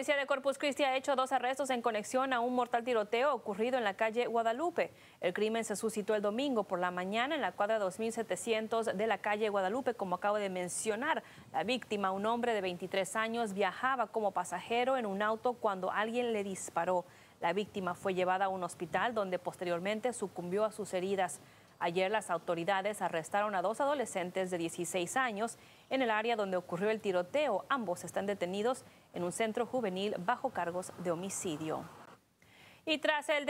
La policía de Corpus Christi ha hecho dos arrestos en conexión a un mortal tiroteo ocurrido en la calle Guadalupe. El crimen se suscitó el domingo por la mañana en la cuadra 2700 de la calle Guadalupe, como acabo de mencionar. La víctima, un hombre de 23 años, viajaba como pasajero en un auto cuando alguien le disparó. La víctima fue llevada a un hospital donde posteriormente sucumbió a sus heridas. Ayer las autoridades arrestaron a dos adolescentes de 16 años en el área donde ocurrió el tiroteo. Ambos están detenidos en un centro juvenil bajo cargos de homicidio. Y tras el